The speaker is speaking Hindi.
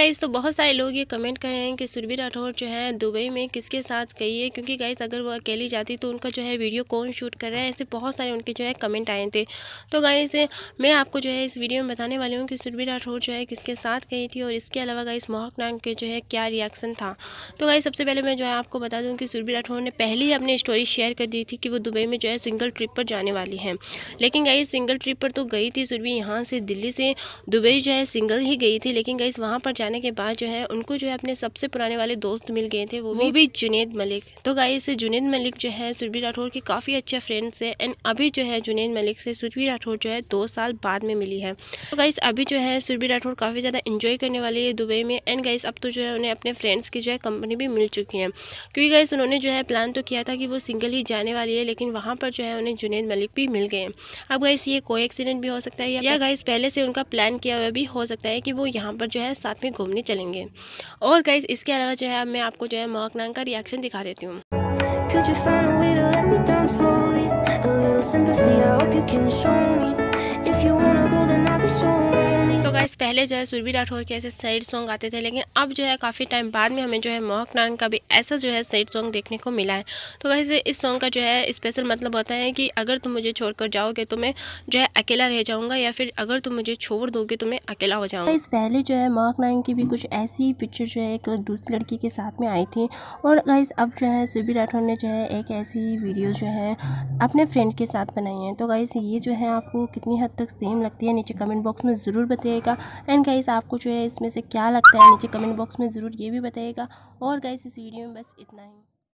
गाइस तो बहुत सारे लोग ये कमेंट कर रहे हैं कि सुरभि राठौर जो है दुबई में किसके साथ गई है क्योंकि गाइस अगर वो अकेली जाती तो उनका जो है वीडियो कौन शूट कर रहा है ऐसे बहुत सारे उनके जो है कमेंट आए थे तो गाइस मैं आपको जो है इस वीडियो में बताने वाली हूँ कि सुरभि राठौर जो है किसके साथ गई थी और इसके अलावा गाइस मोहक नाम के जो है क्या रिएक्शन था तो गाइस सबसे पहले मैं जो है आपको बता दूँ कि सुरभि राठौर ने पहले ही अपनी स्टोरी शेयर कर दी थी कि वो दुबई में जो है सिंगल ट्रिप पर जाने वाली है लेकिन गाइस सिंगल ट्रिप पर तो गई थी सुरभि यहाँ से दिल्ली से दुबई जो है सिंगल ही गई थी लेकिन गाइस वहाँ पर जाने के बाद जो है उनको जो है अपने सबसे पुराने वाले दोस्त मिल गए थे वो भी, भी जुनेद मलिक तो गाइस जुनेद मलिक जो है सुरभी राठौर के काफ़ी अच्छे फ्रेंड्स हैं एंड अभी जो है जुनेद मलिक से सुरभी राठौर जो है दो साल बाद में मिली है तो गाइस अभी जो है सुरबी राठौर काफ़ी ज़्यादा इन्जॉय करने वाली है दुबई में एंड गाइस अब तो जो है उन्हें अपने फ्रेंड्स की जो है कंपनी भी मिल चुकी है क्योंकि गाइस उन्होंने जो है प्लान तो किया था कि वो सिंगल ही जाने वाली है लेकिन वहाँ पर जो है उन्हें जुनेद मलिक भी मिल गए अब गाइस ये कोई एक्सीडेंट भी हो सकता है या गाइस पहले से उनका प्लान किया हुआ भी हो सकता है कि वो यहाँ पर जो है साथ में घूमने चलेंगे और गाइज इसके अलावा जो है मैं आपको जो है मोहक नांग का रिएक्शन दिखा देती हूँ if you wanna पहले जो है सुरभि राठौर के ऐसे सैड सॉन्ग आते थे लेकिन अब जो है काफ़ी टाइम बाद में हमें जो है मोहक नारायण का भी ऐसा जो है सैड सॉन्ग देखने को मिला है तो कैसे इस सॉन्ग का जो है स्पेशल मतलब होता है कि अगर तुम मुझे छोड़कर जाओगे तो मैं जो है अकेला रह जाऊँगा या फिर अगर तुम मुझे छोड़ दोगे तो मैं अकेला हो जाऊँगा इस पहले जो है मोहक नारायण की भी कुछ ऐसी पिक्चर जो है एक दूसरी लड़की के साथ में आई थी और गाइज अब जो है सुरभि राठौर ने जो है एक ऐसी वीडियो जो है अपने फ्रेंड के साथ बनाई है तो गाइज ये जो है आपको कितनी हद तक सेम लगती है नीचे कमेंट बॉक्स में ज़रूर बताइएगा एंड गाइस आपको जो है इसमें से क्या लगता है नीचे कमेंट बॉक्स में ज़रूर ये भी बताइएगा और गाइस इस वीडियो में बस इतना ही